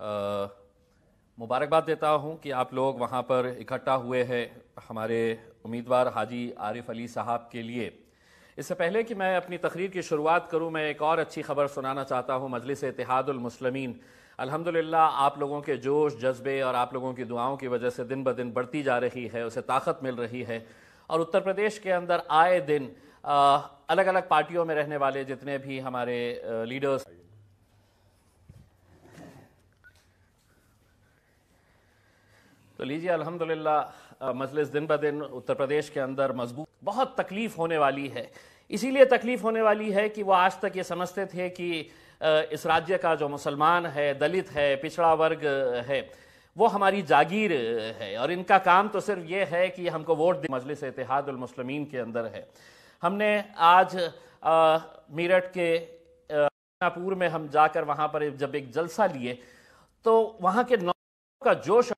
मुबारकबाद देता हूं कि आप लोग वहां पर इकट्ठा हुए हैं हमारे उम्मीदवार हाजी आरिफ अली साहब के लिए इससे पहले कि मैं अपनी तकरीर की शुरुआत करूं मैं एक और अच्छी खबर सुनाना चाहता हूं मजलिस इतिहादलमसलमिन अल्हम्दुलिल्लाह आप लोगों के जोश जज्बे और आप लोगों की दुआओं की वजह से दिन ब दिन बढ़ती जा रही है उसे ताकत मिल रही है और उत्तर प्रदेश के अंदर आए दिन आ, अलग अलग पार्टियों में रहने वाले जितने भी हमारे लीडर्स तो लीजिए अल्हम्दुलिल्लाह मजलिस दिन ब दिन उत्तर प्रदेश के अंदर मजबूत बहुत तकलीफ़ होने वाली है इसीलिए तकलीफ़ होने वाली है कि वो आज तक ये समझते थे कि इस राज्य का जो मुसलमान है दलित है पिछड़ा वर्ग है वो हमारी जागीर है और इनका काम तो सिर्फ ये है कि हमको वोट दे मजलिस इतिहादमसलमिन के अंदर है हमने आज मेरठ के नापुर में हम जाकर वहाँ पर जब एक जलसा लिए तो वहाँ के नौ का जोश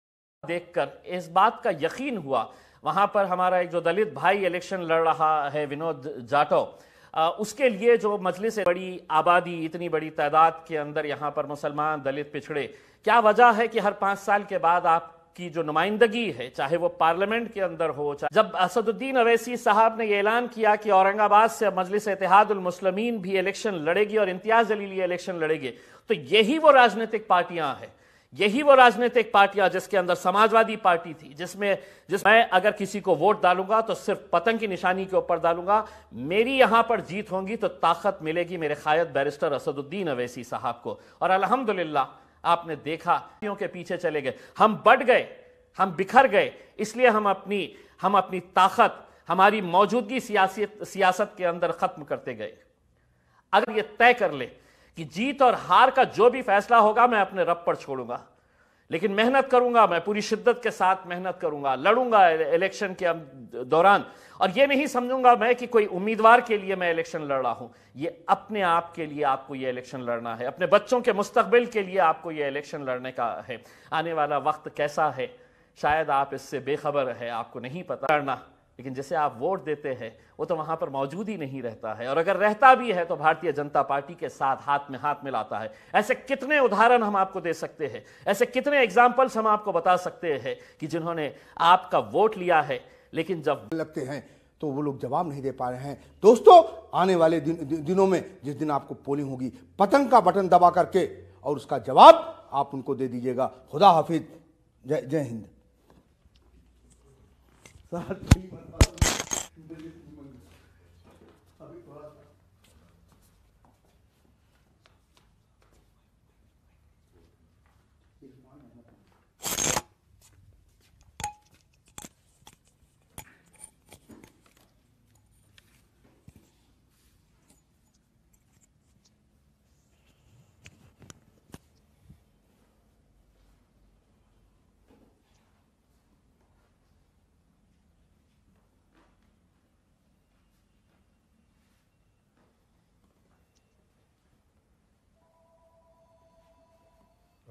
देखकर इस बात का यकीन हुआ वहां पर हमारा एक जो दलित भाई इलेक्शन लड़ रहा है विनोद जाटव उसके लिए जो मजलिस से बड़ी आबादी इतनी बड़ी तादाद के अंदर यहाँ पर मुसलमान दलित पिछड़े क्या वजह है कि हर पाँच साल के बाद आप जो नुमाइंदगी है चाहे वो पार्लियामेंट के अंदर हो चाहे जब असदुद्दीन अवैसी साहब ने ये ऐलान किया कि औरंगाबाद से मजलिस इतिहादुलमसलमिन भी इलेक्शन लड़ेगी और इम्तियाज अली इलेक्शन लड़ेगी तो यही वो राजनीतिक पार्टियां हैं यही वो राजनीतिक पार्टियां जिसके अंदर समाजवादी पार्टी थी जिसमें जिस मैं अगर किसी को वोट डालूंगा तो सिर्फ पतंग की निशानी के ऊपर डालूंगा मेरी यहां पर जीत होगी तो ताकत मिलेगी मेरे खायद बैरिस्टर असदुद्दीन अवैसी साहब को और अलहमदुल्ला आपने देखा के पीछे चले गए हम बढ़ गए हम बिखर गए इसलिए हम अपनी हम अपनी ताकत हमारी मौजूदगी सियासत सियासत के अंदर खत्म करते गए अगर ये तय कर ले कि जीत और हार का जो भी फैसला होगा मैं अपने रब पर छोड़ूंगा लेकिन मेहनत करूंगा मैं पूरी शिद्दत के साथ मेहनत करूंगा लड़ूंगा इलेक्शन के दौरान और यह नहीं समझूंगा मैं कि कोई उम्मीदवार के लिए मैं इलेक्शन लड़ रहा हूं ये अपने आप के लिए आपको ये इलेक्शन लड़ना है अपने बच्चों के मुस्तबिल के लिए आपको ये इलेक्शन लड़ने का है आने वाला वक्त कैसा है शायद आप इससे बेखबर है आपको नहीं पता लड़ना लेकिन जैसे आप वोट देते हैं वो तो वहां पर मौजूद ही नहीं रहता है और अगर रहता भी है तो भारतीय जनता पार्टी के साथ हाथ में हाथ मिलाता है ऐसे कितने उदाहरण हम आपको दे सकते हैं ऐसे कितने एग्जाम्पल्स हम आपको बता सकते हैं कि जिन्होंने आपका वोट लिया है लेकिन जब लगते हैं तो वो लोग जवाब नहीं दे पा रहे हैं दोस्तों आने वाले दिन, दिनों में जिस दिन आपको पोलिंग होगी पतंग का बटन दबा करके और उसका जवाब आप उनको दे दीजिएगा खुदा हाफिज जय जय हिंद صح الكلمه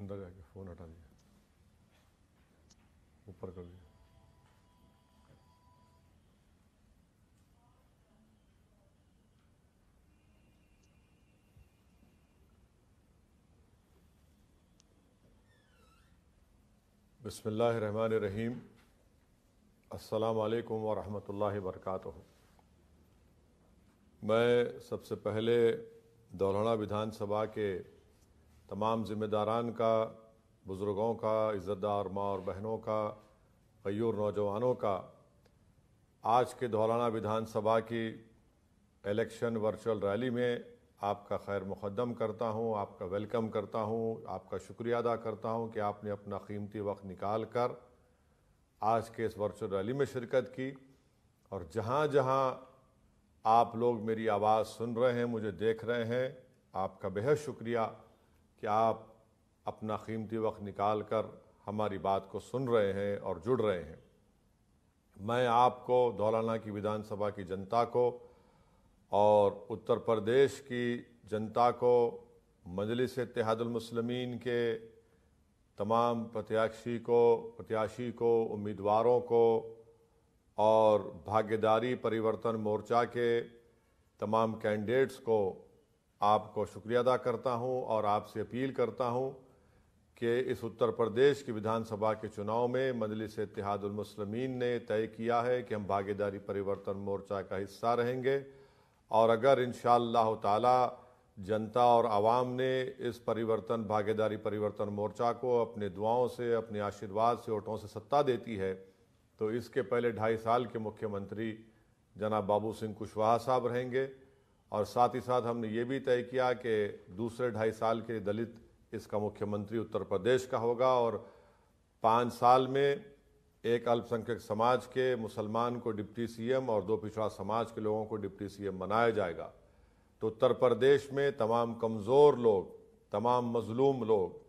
अंदर जाके फ़ोन हटा दिया ऊपर कर दिया बसमिल्ल रहीम अल्लाम वरहमल वर्क मैं सबसे पहले दौलाना विधानसभा के तमाम ज़िम्मेदारान का बुज़ुर्गों का इज़्ज़तदार माँ और बहनों का गयूर नौजवानों का आज के धौलाना विधानसभा की इलेक्शन वर्चुअल रैली में आपका खैर मुकदम करता हूँ आपका वेलकम करता हूँ आपका शुक्रिया अदा करता हूँ कि आपने अपना कीमती वक्त निकाल कर आज के इस वर्चुअल रैली में शिरकत की और जहाँ जहाँ आप लोग मेरी आवाज़ सुन रहे हैं मुझे देख रहे हैं आपका बेहद शुक्रिया कि आप अपना कीमती वक्त निकाल कर हमारी बात को सुन रहे हैं और जुड़ रहे हैं मैं आपको धौलाना की विधानसभा की जनता को और उत्तर प्रदेश की जनता को मजलिस इतिहादुलमसलमिन के तमाम प्रत्याशी को प्रत्याशी को उम्मीदवारों को और भागीदारी परिवर्तन मोर्चा के तमाम कैंडिडेट्स को आपको शुक्रिया अदा करता हूं और आपसे अपील करता हूं कि इस उत्तर प्रदेश की विधानसभा के चुनाव में मजलिस इतिहादमसलमिन ने तय किया है कि हम भागीदारी परिवर्तन मोर्चा का हिस्सा रहेंगे और अगर इन ताला जनता और आवाम ने इस परिवर्तन भागीदारी परिवर्तन मोर्चा को अपने दुआओं से अपने आशीर्वाद से वोटों से सत्ता देती है तो इसके पहले ढाई साल के मुख्यमंत्री जनाब बाबू सिंह कुशवाहा साहब रहेंगे और साथ ही साथ हमने ये भी तय किया कि दूसरे ढाई साल के दलित इसका मुख्यमंत्री उत्तर प्रदेश का होगा और पाँच साल में एक अल्पसंख्यक समाज के मुसलमान को डिप्टी सीएम और दो पिछड़ा समाज के लोगों को डिप्टी सीएम बनाया जाएगा तो उत्तर प्रदेश में तमाम कमज़ोर लोग तमाम मजलूम लोग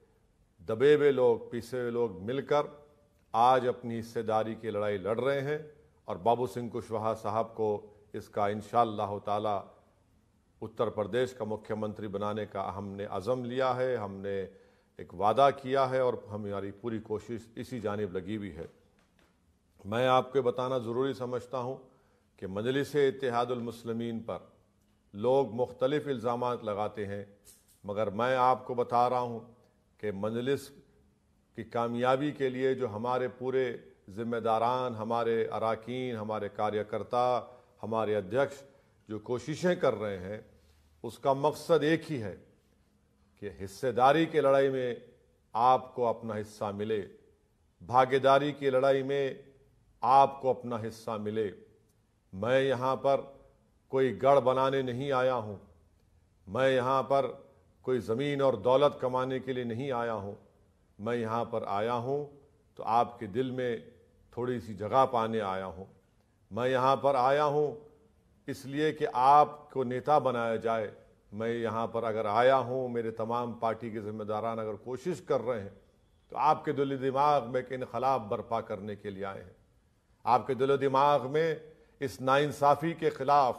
दबे हुए लोग पिसे हुए लोग मिलकर आज अपनी हिस्सेदारी की लड़ाई लड़ रहे हैं और बाबू सिंह कुशवाहा साहब को इसका इन ताला उत्तर प्रदेश का मुख्यमंत्री बनाने का हमने अज़म लिया है हमने एक वादा किया है और हमारी पूरी कोशिश इसी जानब लगी हुई है मैं आपको बताना ज़रूरी समझता हूँ कि मजलिस इतिहादुलमसलमिन पर लोग मुख्तलफ़ इल्ज़ाम लगाते हैं मगर मैं आपको बता रहा हूँ कि मजलिस की कामयाबी के लिए जो हमारे पूरे ज़िम्मेदारान हमारे अरकान हमारे कार्यकर्ता हमारे अध्यक्ष जो कोशिशें कर रहे हैं उसका मकसद एक ही है कि हिस्सेदारी की लड़ाई में आपको अपना हिस्सा मिले भागीदारी की लड़ाई में आपको अपना हिस्सा मिले मैं यहाँ पर कोई गढ़ बनाने नहीं आया हूँ मैं यहाँ पर कोई ज़मीन और दौलत कमाने के लिए नहीं आया हूँ मैं यहाँ पर आया हूँ तो आपके दिल में थोड़ी सी जगह पाने आया हूँ मैं यहाँ पर आया हूँ इसलिए कि आपको नेता बनाया जाए मैं यहाँ पर अगर आया हूँ मेरे तमाम पार्टी के जिम्मेदारान अगर कोशिश कर रहे हैं तो आपके दिल दिमाग में एक इनखलाब बर्पा करने के लिए आए हैं आपके दिल दिमाग में इस नाइंसाफ़ी के ख़िलाफ़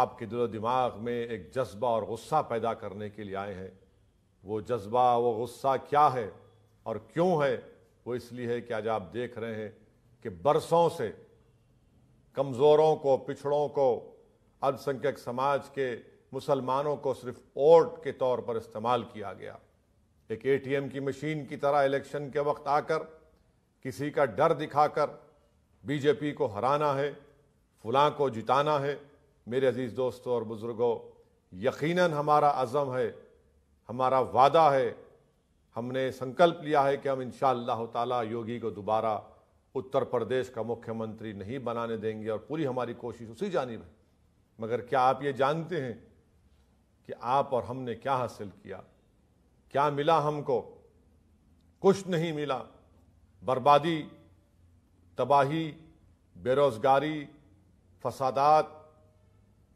आपके दिलो दिमाग में एक जज्बा और गुस्सा पैदा करने के लिए आए हैं वो जज्बा वो गुस्सा क्या है और क्यों है वो इसलिए है कि आज आप देख रहे हैं कि बरसों से कमज़ोरों को पिछड़ों को अल्पसंख्यक समाज के मुसलमानों को सिर्फ वोट के तौर पर इस्तेमाल किया गया एक एटीएम की मशीन की तरह इलेक्शन के वक्त आकर किसी का डर दिखाकर बीजेपी को हराना है फलां को जिताना है मेरे अजीज़ दोस्तों और बुज़ुर्गों यकीनन हमारा अज़म है हमारा वादा है हमने संकल्प लिया है कि हम इन ताला योगी को दोबारा उत्तर प्रदेश का मुख्यमंत्री नहीं बनाने देंगे और पूरी हमारी कोशिश उसी जानी है मगर क्या आप ये जानते हैं कि आप और हमने क्या हासिल किया क्या मिला हमको कुछ नहीं मिला बर्बादी तबाही बेरोज़गारी फसादात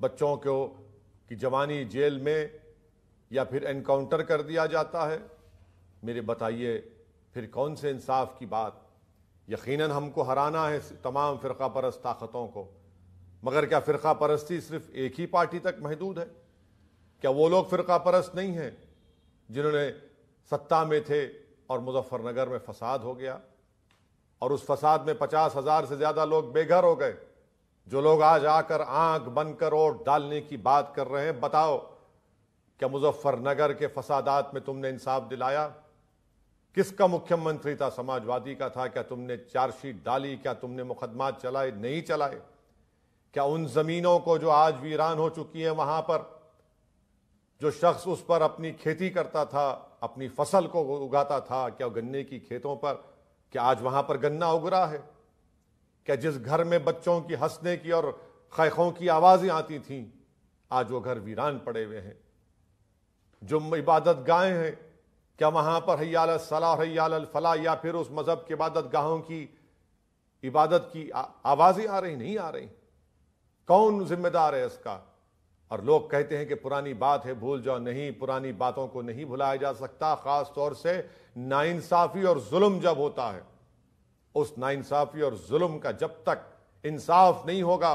बच्चों को की जवानी जेल में या फिर एनकाउंटर कर दिया जाता है मेरे बताइए फिर कौन से इंसाफ की बात यकीनन हमको हराना है तमाम फ़िरका परस्त ताकतों को मगर क्या फ़िरका परस्ती सिर्फ एक ही पार्टी तक महदूद है क्या वो लोग फ़िरका परस्त नहीं हैं जिन्होंने सत्ता में थे और मुजफ्फरनगर में फसाद हो गया और उस फसाद में पचास हज़ार से ज़्यादा लोग बेघर हो गए जो लोग आज आकर आंख बंद कर वोट डालने की बात कर रहे हैं बताओ क्या मुजफ्फरनगर के फसादात में तुमने इंसाफ दिलाया किसका मुख्यमंत्री था समाजवादी का था क्या तुमने चार्जशीट डाली क्या तुमने मुकदमा चलाए नहीं चलाए क्या उन जमीनों को जो आज वीरान हो चुकी है वहां पर जो शख्स उस पर अपनी खेती करता था अपनी फसल को उगाता था क्या गन्ने की खेतों पर क्या आज वहां पर गन्ना उग रहा है क्या जिस घर में बच्चों की हंसने की और खैखों की आवाजें आती थीं आज वो घर वीरान पड़े हुए हैं जो इबादत गाय हैं क्या वहां पर हयाल सलाह हयाल फलाह या फिर उस मजहब के इबादत गाहों की इबादत की आवाजें आ रही नहीं आ रही कौन जिम्मेदार है इसका और लोग कहते हैं कि पुरानी बात है भूल जाओ नहीं पुरानी बातों को नहीं भुलाया जा सकता खास तौर से नाइंसाफी और जुल्म जब होता है उस नाइंसाफी और जुल्म का जब तक इंसाफ नहीं होगा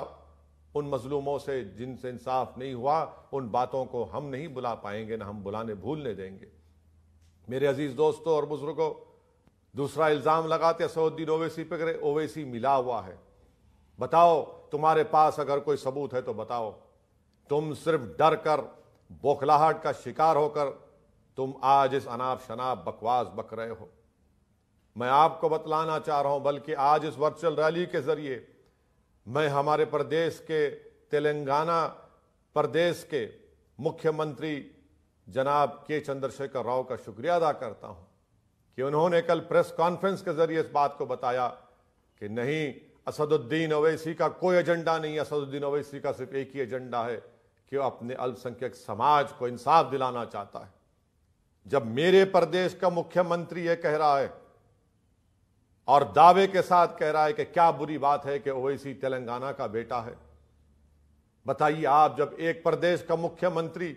उन मजलूमों से जिनसे इंसाफ नहीं हुआ उन बातों को हम नहीं बुला पाएंगे ना हम बुलाने भूलने देंगे मेरे अजीज दोस्तों और बुजुर्गों दूसरा इल्ज़ाम लगाते सऊदीन ओवैसी पे करे ओवैसी मिला हुआ है बताओ तुम्हारे पास अगर कोई सबूत है तो बताओ तुम सिर्फ डर कर बौखलाहट का शिकार होकर तुम आज इस अनाप शनाप बकवास बक रहे हो मैं आपको बतलाना चाह रहा हूं बल्कि आज इस वर्चुअल रैली के जरिए मैं हमारे प्रदेश के तेलंगाना प्रदेश के मुख्यमंत्री जनाब के चंद्रशेखर राव का शुक्रिया अदा करता हूं कि उन्होंने कल प्रेस कॉन्फ्रेंस के जरिए इस बात को बताया कि नहीं असदुद्दीन अवैसी का कोई एजेंडा नहीं असदुद्दीन अवैसी का सिर्फ एक ही एजेंडा है कि वो अपने अल्पसंख्यक समाज को इंसाफ दिलाना चाहता है जब मेरे प्रदेश का मुख्यमंत्री यह कह रहा है और दावे के साथ कह रहा है कि क्या बुरी बात है कि ओवैसी तेलंगाना का बेटा है बताइए आप जब एक प्रदेश का मुख्यमंत्री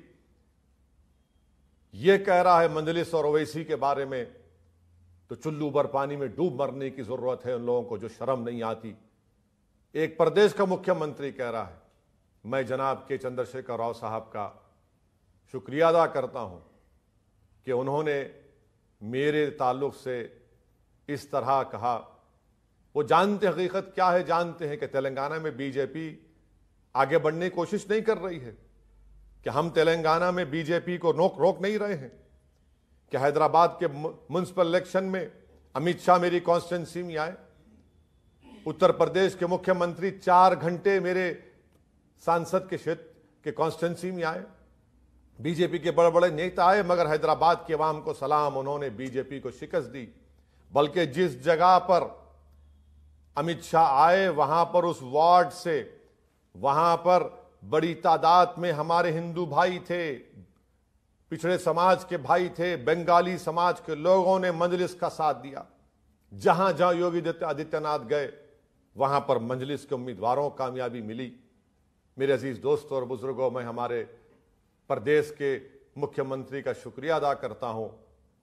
यह कह रहा है मंजलिस और ओवैसी के बारे में तो चुल्लू भर पानी में डूब मरने की जरूरत है उन लोगों को जो शर्म नहीं आती एक प्रदेश का मुख्यमंत्री कह रहा है मैं जनाब के चंद्रशेखर राव साहब का शुक्रिया अदा करता हूं कि उन्होंने मेरे ताल्लुक से इस तरह कहा वो जानते हकीकत क्या है जानते हैं कि तेलंगाना में बीजेपी आगे बढ़ने की कोशिश नहीं कर रही है कि हम तेलंगाना में बीजेपी को रोक रोक नहीं रहे हैं कि हैदराबाद के म्यूनसिपल इलेक्शन में अमित शाह मेरी कॉन्स्टिट्यूंसी में आए उत्तर प्रदेश के मुख्यमंत्री चार घंटे मेरे सांसद के क्षेत्र के कॉन्स्टिट्यूंसी में आए बीजेपी के बड़े बड़े नेता आए मगर हैदराबाद के अवाम को सलाम उन्होंने बीजेपी को शिकस्त दी बल्कि जिस जगह पर अमित शाह आए वहां पर उस वार्ड से वहां पर बड़ी तादाद में हमारे हिंदू भाई थे पिछड़े समाज के भाई थे बंगाली समाज के लोगों ने मंजलिस का साथ दिया जहां जहां योगी आदित्यनाथ गए वहां पर मंजलिस के उम्मीदवारों को कामयाबी मिली मेरे अजीज दोस्तों और बुजुर्गों में हमारे प्रदेश के मुख्यमंत्री का शुक्रिया अदा करता हूं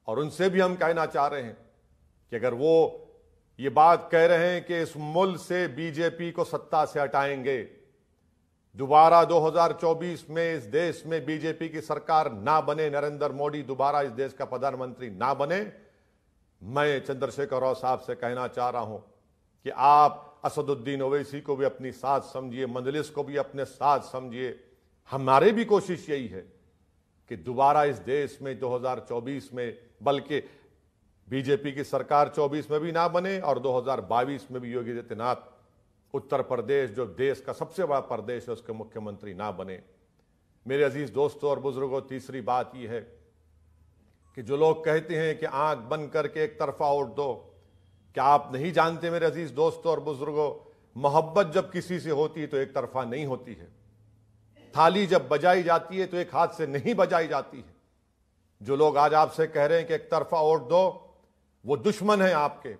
और उनसे भी हम कहना चाह रहे हैं कि अगर वो ये बात कह रहे हैं कि इस मुल्क से बीजेपी को सत्ता से हटाएंगे दोबारा 2024 में इस देश में बीजेपी की सरकार ना बने नरेंद्र मोदी दोबारा इस देश का प्रधानमंत्री ना बने मैं चंद्रशेखर राव साहब से कहना चाह रहा हूं कि आप असदुद्दीन ओवैसी को भी अपनी साथ समझिए मंजलिस को भी अपने साथ समझिए हमारे भी कोशिश यही है कि दोबारा इस देश में 2024 में बल्कि बीजेपी की सरकार 24 में भी ना बने और 2022 में भी योगी आदित्यनाथ उत्तर प्रदेश जो देश का सबसे बड़ा प्रदेश है उसके मुख्यमंत्री ना बने मेरे अजीज दोस्तों और बुजुर्गों तीसरी बात यह है कि जो लोग कहते हैं कि आंख बंद करके एक तरफा उठ दो क्या आप नहीं जानते मेरे अजीज दोस्तों और बुजुर्गों मोहब्बत जब किसी से होती है तो एक तरफा नहीं होती है थाली जब बजाई जाती है तो एक हाथ से नहीं बजाई जाती है जो लोग आज आपसे कह रहे हैं कि एक तरफा वोट दो वो दुश्मन है आपके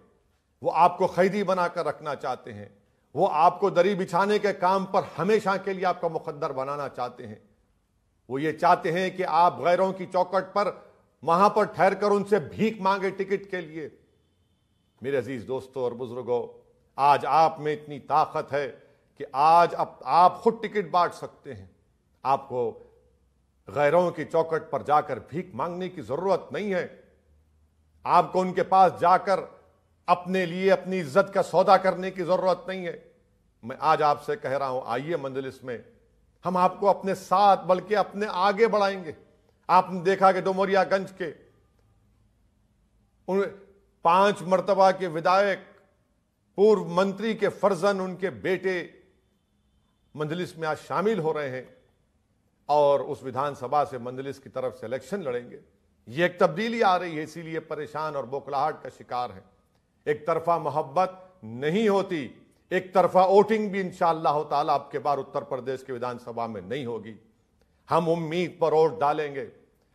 वो आपको खैदी बनाकर रखना चाहते हैं वो आपको दरी बिछाने के काम पर हमेशा के लिए आपका मुकद्दर बनाना चाहते हैं वो ये चाहते हैं कि आप गैरों की चौकट पर वहां पर ठहर कर उनसे भीख मांगे टिकट के लिए मेरे अजीज दोस्तों और बुजुर्गों आज आप में इतनी ताकत है कि आज अब आप खुद टिकट बांट सकते हैं आपको गैरों की चौकट पर जाकर भीख मांगने की जरूरत नहीं है आपको उनके पास जाकर अपने लिए अपनी इज्जत का सौदा करने की जरूरत नहीं है मैं आज आपसे कह रहा हूं आइए मंजलिस में हम आपको अपने साथ बल्कि अपने आगे बढ़ाएंगे आपने देखा कि डोमोरियागंज के उन पांच मरतबा के विधायक पूर्व मंत्री के फर्जन उनके बेटे मंजलिस में आज शामिल हो रहे हैं और उस विधानसभा से मंजलिस की तरफ से इलेक्शन लड़ेंगे ये एक तब्दीली आ रही है इसीलिए परेशान और बोखलाहट का शिकार है एक तरफा मोहब्बत नहीं होती एक तरफा वोटिंग भी इंशाला ताला आपके बार उत्तर प्रदेश के विधानसभा में नहीं होगी हम उम्मीद पर वोट डालेंगे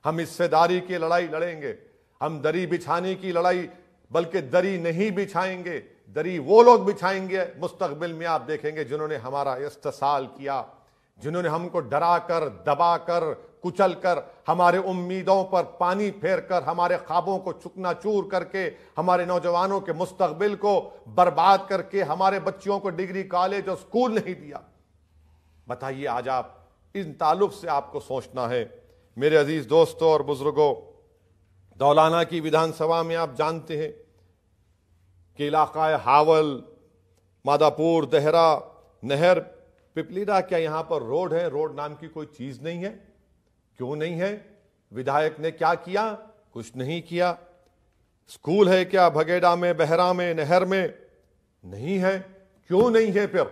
हम हिस्सेदारी की लड़ाई लड़ेंगे हम दरी बिछाने की लड़ाई बल्कि दरी नहीं बिछाएंगे दरी वो लोग बिछाएंगे मुस्तबिल में आप देखेंगे जिन्होंने हमारा इस्ताल किया जिन्होंने हमको डरा कर दबा कर कुचल कर हमारे उम्मीदों पर पानी फेर कर हमारे ख्वाबों को चुकना चूर करके हमारे नौजवानों के मुस्तबिल को बर्बाद करके हमारे बच्चियों को डिग्री कॉलेज और स्कूल नहीं दिया बताइए आज आप इन तालुब से आपको सोचना है मेरे अजीज दोस्तों और बुजुर्गों दौलाना की विधानसभा में आप जानते हैं कि इलाक़ा हावल मादापुर देहरा नहर पिपलीरा क्या यहाँ पर रोड है रोड नाम की कोई चीज़ नहीं है क्यों नहीं है विधायक ने क्या किया कुछ नहीं किया स्कूल है क्या भगेड़ा में बहरा में नहर में नहीं है क्यों नहीं है फिर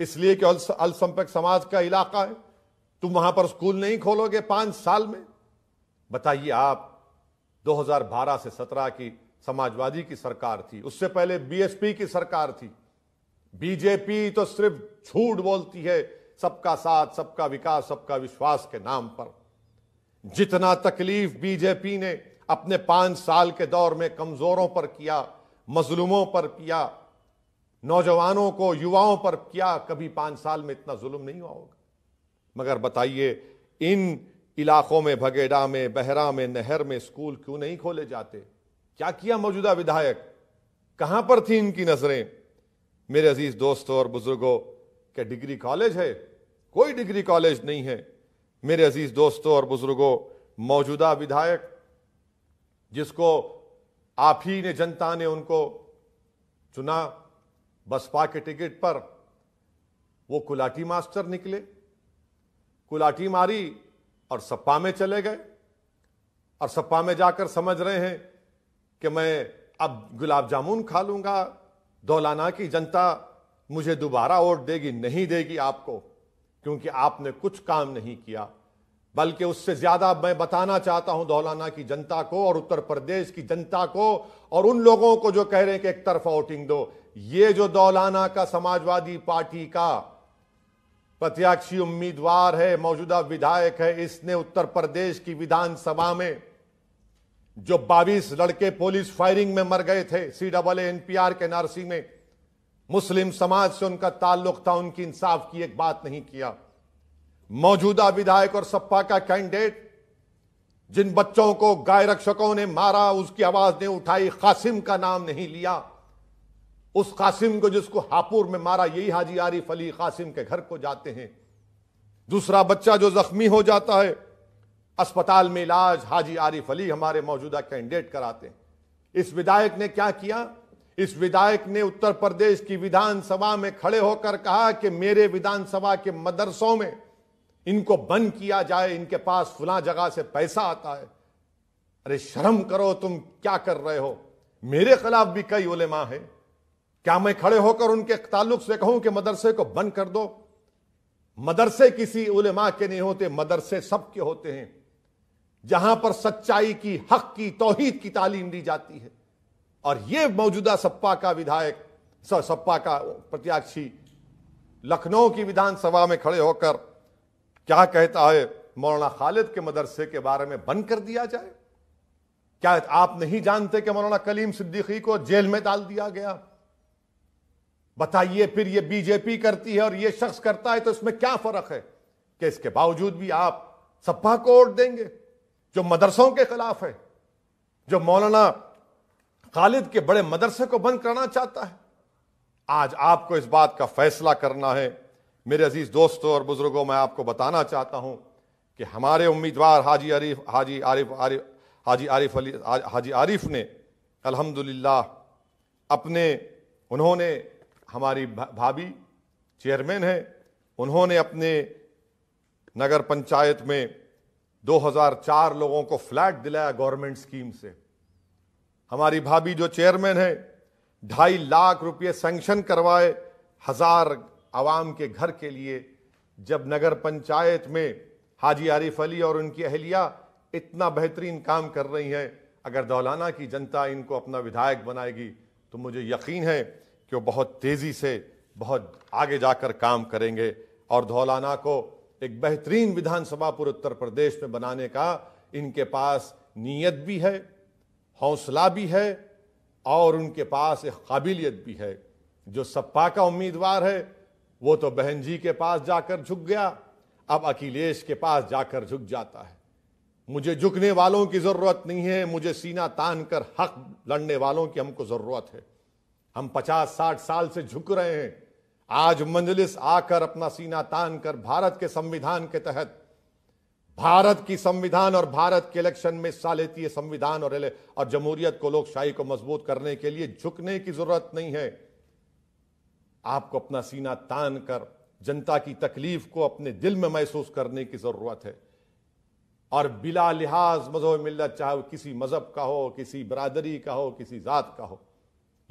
इसलिए कि अल्पसंख्यक समाज का इलाका है तुम वहां पर स्कूल नहीं खोलोगे पांच साल में बताइए आप 2012 से 17 की समाजवादी की सरकार थी उससे पहले बीएसपी की सरकार थी बीजेपी तो सिर्फ झूठ बोलती है सबका साथ सबका विकास सबका विश्वास के नाम पर जितना तकलीफ बीजेपी ने अपने पांच साल के दौर में कमजोरों पर किया मजलूमों पर किया नौजवानों को युवाओं पर किया कभी पांच साल में इतना जुल्म नहीं हुआ होगा मगर बताइए इन इलाकों में भगेड़ा में बहरा में नहर में स्कूल क्यों नहीं खोले जाते क्या किया मौजूदा विधायक कहां पर थी इनकी नजरें मेरे अजीज दोस्तों और बुजुर्गों क्या डिग्री कॉलेज है कोई डिग्री कॉलेज नहीं है मेरे अजीज दोस्तों और बुजुर्गों मौजूदा विधायक जिसको आप ही ने जनता ने उनको चुना बसपा के टिकट पर वो कुलाटी मास्टर निकले कुलाटी मारी और सपा में चले गए और सपा में जाकर समझ रहे हैं कि मैं अब गुलाब जामुन खा लूंगा दौलाना की जनता मुझे दोबारा वोट देगी नहीं देगी आपको क्योंकि आपने कुछ काम नहीं किया बल्कि उससे ज्यादा मैं बताना चाहता हूं दौलाना की जनता को और उत्तर प्रदेश की जनता को और उन लोगों को जो कह रहे हैं कि एक तरफा वोटिंग दो ये जो दौलाना का समाजवादी पार्टी का प्रत्याशी उम्मीदवार है मौजूदा विधायक है इसने उत्तर प्रदेश की विधानसभा में जो 22 लड़के पुलिस फायरिंग में मर गए थे सी डबल एनपीआर के नारसी में मुस्लिम समाज से उनका ताल्लुक था उनकी इंसाफ की एक बात नहीं किया मौजूदा विधायक और सपा का कैंडिडेट जिन बच्चों को गाय रक्षकों ने मारा उसकी आवाज ने उठाई कासिम का नाम नहीं लिया उस कासिम को जिसको हापुर में मारा यही हाजी आरिफ अली कासिम के घर को जाते हैं दूसरा बच्चा जो जख्मी हो जाता है अस्पताल में इलाज हाजी आरिफ अली हमारे मौजूदा कैंडिडेट कराते हैं इस विधायक ने क्या किया इस विधायक ने उत्तर प्रदेश की विधानसभा में खड़े होकर कहा कि मेरे विधानसभा के मदरसों में इनको बंद किया जाए इनके पास फुला जगह से पैसा आता है अरे शर्म करो तुम क्या कर रहे हो मेरे खिलाफ भी कई उलेमा है क्या मैं खड़े होकर उनके ताल्लुक से कहूं कि मदरसे को बंद कर दो मदरसे किसी उलेमा के नहीं होते मदरसे सबके होते हैं जहां पर सच्चाई की हक की तोहीद की तालीम दी जाती है और ये मौजूदा सपा का विधायक सपा का प्रत्याशी लखनऊ की विधानसभा में खड़े होकर क्या कहता है मौलाना खालिद के मदरसे के बारे में बंद कर दिया जाए क्या आप नहीं जानते कि मौलाना कलीम सिद्दीकी को जेल में डाल दिया गया बताइए फिर ये बीजेपी करती है और ये शख्स करता है तो इसमें क्या फर्क है कि इसके बावजूद भी आप सपा को वोट देंगे जो मदरसों के खिलाफ है जो मौलाना खालिद के बड़े मदरसे को बंद कराना चाहता है आज आपको इस बात का फैसला करना है मेरे अजीज दोस्तों और बुजुर्गों मैं आपको बताना चाहता हूं कि हमारे उम्मीदवार हाजी आरिफ हाजी आरिफ आरिफ हाजी आरिफ अली हाजी आरिफ ने अल्हम्दुलिल्लाह अपने उन्होंने हमारी भाभी चेयरमैन हैं उन्होंने अपने नगर पंचायत में 2004 लोगों को फ्लैट दिलाया गवर्नमेंट स्कीम से हमारी भाभी जो चेयरमैन है ढाई लाख रुपये सेंक्शन करवाए हजार आवाम के घर के लिए जब नगर पंचायत में हाजी आरिफ अली और उनकी अहलिया इतना बेहतरीन काम कर रही हैं अगर दौलाना की जनता इनको अपना विधायक बनाएगी तो मुझे यकीन है कि वो बहुत तेज़ी से बहुत आगे जाकर काम करेंगे और धौलाना को एक बेहतरीन विधानसभा पूरे उत्तर प्रदेश में बनाने का इनके पास नीयत भी है हौसला भी है और उनके पास एक काबिलियत भी है जो सपा का उम्मीदवार है वो तो बहन जी के पास जाकर झुक गया अब अखिलेश के पास जाकर झुक जाता है मुझे झुकने वालों की जरूरत नहीं है मुझे सीना तान कर हक लड़ने वालों की हमको जरूरत है हम पचास साठ साल से झुक रहे हैं आज मंजलिस आकर अपना सीना तान कर भारत के संविधान के तहत भारत की संविधान और भारत के इलेक्शन में हिस्सा लेती है संविधान और और जमहूरियत को लोकशाही को मजबूत करने के लिए झुकने की जरूरत नहीं है आपको अपना सीना तान कर जनता की तकलीफ को अपने दिल में महसूस करने की जरूरत है और बिला लिहाज मजह मिलत चाहे किसी मजहब का हो किसी बरादरी का हो किसी जात का हो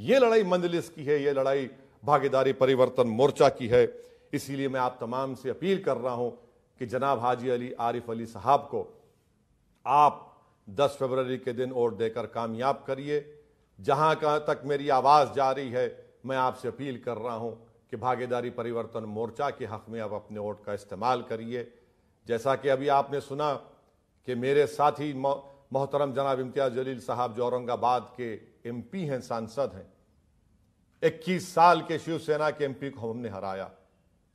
यह लड़ाई मंजलिस की है यह लड़ाई भागीदारी परिवर्तन मोर्चा की है इसीलिए मैं आप तमाम से अपील कर रहा हूं कि जनाब हाजी अली आरिफ अली साहब को आप 10 फरवरी के दिन वोट देकर कामयाब करिए जहां का तक मेरी आवाज़ जा रही है मैं आपसे अपील कर रहा हूं कि भागीदारी परिवर्तन मोर्चा के हक़ में आप अपने वोट का इस्तेमाल करिए जैसा कि अभी आपने सुना कि मेरे साथी मोहतरम जनाब इम्तियाज़ जलील साहब जो औरंगाबाद के एमपी हैं सांसद हैं 21 साल के शिवसेना के एमपी को हमने हराया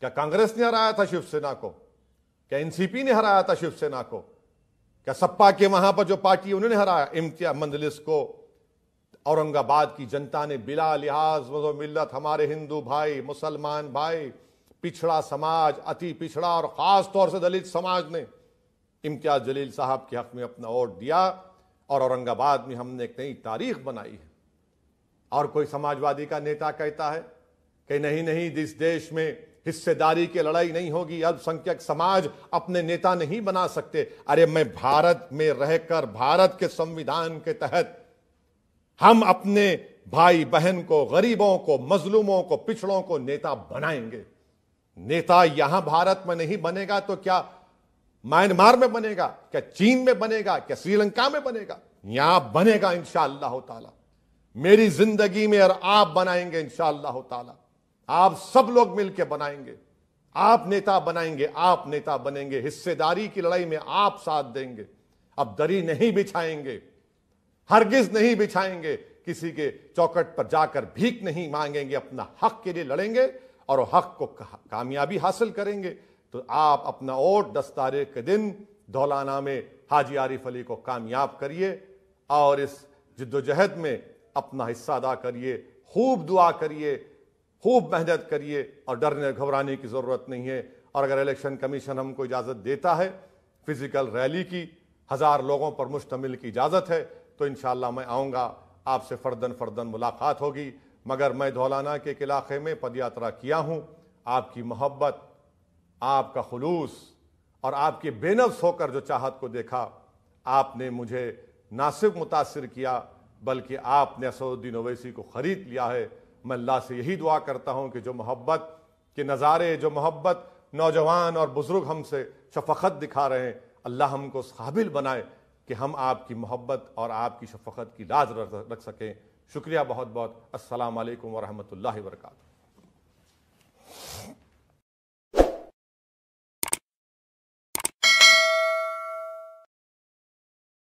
क्या कांग्रेस ने हराया था शिवसेना को क्या एनसीपी ने हराया था शिवसेना को क्या सपा के वहां पर जो पार्टी उन्होंने हराया इम्तिया मंदलिस को औरंगाबाद की जनता ने बिला लिहाज मजो मिलत हमारे हिंदू भाई मुसलमान भाई पिछड़ा समाज अति पिछड़ा और खास तौर से दलित समाज ने इम्तियाज जलील साहब के हक में अपना वोट दिया और औरंगाबाद में हमने एक नई तारीख बनाई है और कोई समाजवादी का नेता कहता है कि नहीं नहीं जिस देश में हिस्सेदारी की लड़ाई नहीं होगी अल्पसंख्यक समाज अपने नेता नहीं बना सकते अरे मैं भारत में रहकर भारत के संविधान के तहत हम अपने भाई बहन को गरीबों को मजलूमों को पिछड़ों को नेता बनाएंगे नेता यहां भारत में नहीं बनेगा तो क्या म्यांमार में बनेगा क्या चीन में बनेगा क्या श्रीलंका में बनेगा यहां बनेगा इंशाला मेरी जिंदगी में और आप बनाएंगे इंशाला आप सब लोग मिलकर बनाएंगे आप नेता बनाएंगे आप नेता बनेंगे हिस्सेदारी की लड़ाई में आप साथ देंगे अब दरी नहीं बिछाएंगे हरगिज नहीं बिछाएंगे किसी के चौकट पर जाकर भीख नहीं मांगेंगे अपना हक के लिए लड़ेंगे और हक को कामयाबी हासिल करेंगे तो आप अपना वोट दस तारीख के दिन धौलाना में हाजी आरिफ अली को कामयाब करिए और इस जिद्दोजहद में अपना हिस्सा अदा करिए खूब दुआ करिए खूब मेहनत करिए और डरने घबराने की ज़रूरत नहीं है और अगर इलेक्शन कमीशन हमको इजाज़त देता है फिज़िकल रैली की हज़ार लोगों पर मुश्तमिल की इजाज़त है तो इन मैं आऊँगा आपसे फ़र्दन फ़र्दन मुलाकात होगी मगर मैं धौलाना के एक इलाके में पद यात्रा किया हूँ आपकी मोहब्बत आपका खलूस और आपके बेनफ्स होकर जो चाहत को देखा आपने मुझे ना सिर्फ मुतासर किया बल्कि आपने असदुद्दीन ओवैसी को ख़रीद लिया है मैं अल्लाह से यही दुआ करता हूँ कि जो मोहब्बत के नज़ारे जो मोहब्बत नौजवान और बुज़ुर्ग हमसे शफक़त दिखा रहे हैं अल्लाह हमको उस काबिल बनाए कि हम आपकी मोहब्बत और आपकी शफक़त की लाज रख सकें शुक्रिया बहुत बहुत असलकम वरहमल वर्का